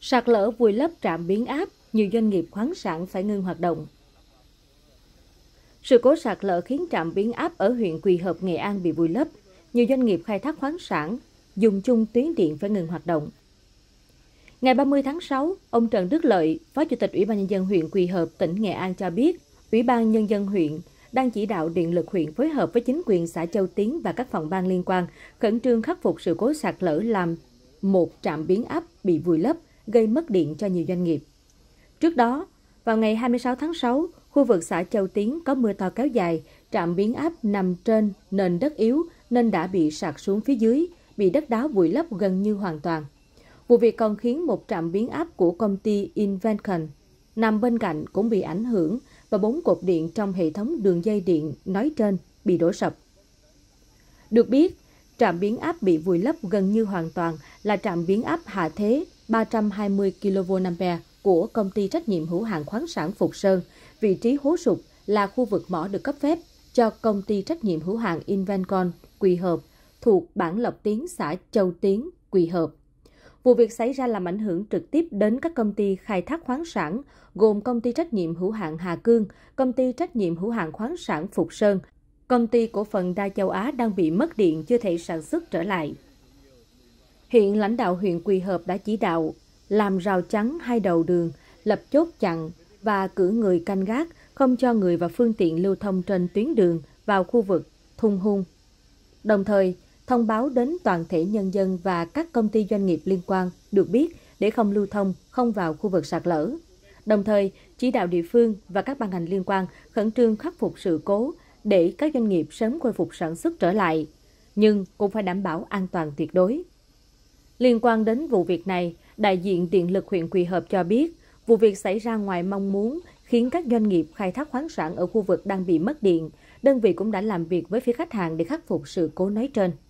Sạt lở vùi lấp trạm biến áp, nhiều doanh nghiệp khoáng sản phải ngưng hoạt động. Sự cố sạt lở khiến trạm biến áp ở huyện Quỳ Hợp, Nghệ An bị vùi lấp. Nhiều doanh nghiệp khai thác khoáng sản, dùng chung tuyến điện phải ngừng hoạt động. Ngày 30 tháng 6, ông Trần Đức Lợi, Phó Chủ tịch Ủy ban Nhân dân huyện Quỳ Hợp, tỉnh Nghệ An cho biết, Ủy ban Nhân dân huyện đang chỉ đạo Điện lực huyện phối hợp với chính quyền xã Châu Tiến và các phòng ban liên quan khẩn trương khắc phục sự cố sạt lở làm một trạm biến áp bị vùi lấp, gây mất điện cho nhiều doanh nghiệp. Trước đó, vào ngày 26 tháng 6, khu vực xã Châu Tiến có mưa to kéo dài, trạm biến áp nằm trên nền đất yếu nên đã bị sạt xuống phía dưới, bị đất đá vùi lấp gần như hoàn toàn. Vụ việc còn khiến một trạm biến áp của công ty Invencon nằm bên cạnh cũng bị ảnh hưởng và bốn cột điện trong hệ thống đường dây điện nói trên bị đổ sập. Được biết, trạm biến áp bị vùi lấp gần như hoàn toàn là trạm biến áp hạ thế 320 kVA của công ty trách nhiệm hữu hạn khoáng sản Phục Sơn, vị trí hố sụp là khu vực mỏ được cấp phép cho công ty trách nhiệm hữu hạn Invencon, Quỳ Hợp, thuộc bản Lộc Tiến, xã Châu Tiến, Quỳ Hợp. Vụ việc xảy ra làm ảnh hưởng trực tiếp đến các công ty khai thác khoáng sản, gồm công ty trách nhiệm hữu hạn Hà Cương, công ty trách nhiệm hữu hạn khoáng sản Phục Sơn, công ty cổ phần Đa Châu Á đang bị mất điện chưa thể sản xuất trở lại. Hiện lãnh đạo huyện Quỳ Hợp đã chỉ đạo làm rào chắn hai đầu đường, lập chốt chặn và cử người canh gác không cho người và phương tiện lưu thông trên tuyến đường vào khu vực thung hung. Đồng thời, thông báo đến toàn thể nhân dân và các công ty doanh nghiệp liên quan được biết để không lưu thông, không vào khu vực sạt lở. Đồng thời, chỉ đạo địa phương và các ban ngành liên quan khẩn trương khắc phục sự cố để các doanh nghiệp sớm khôi phục sản xuất trở lại, nhưng cũng phải đảm bảo an toàn tuyệt đối. Liên quan đến vụ việc này, đại diện Điện lực huyện Quỳ Hợp cho biết, vụ việc xảy ra ngoài mong muốn khiến các doanh nghiệp khai thác khoáng sản ở khu vực đang bị mất điện. Đơn vị cũng đã làm việc với phía khách hàng để khắc phục sự cố nói trên.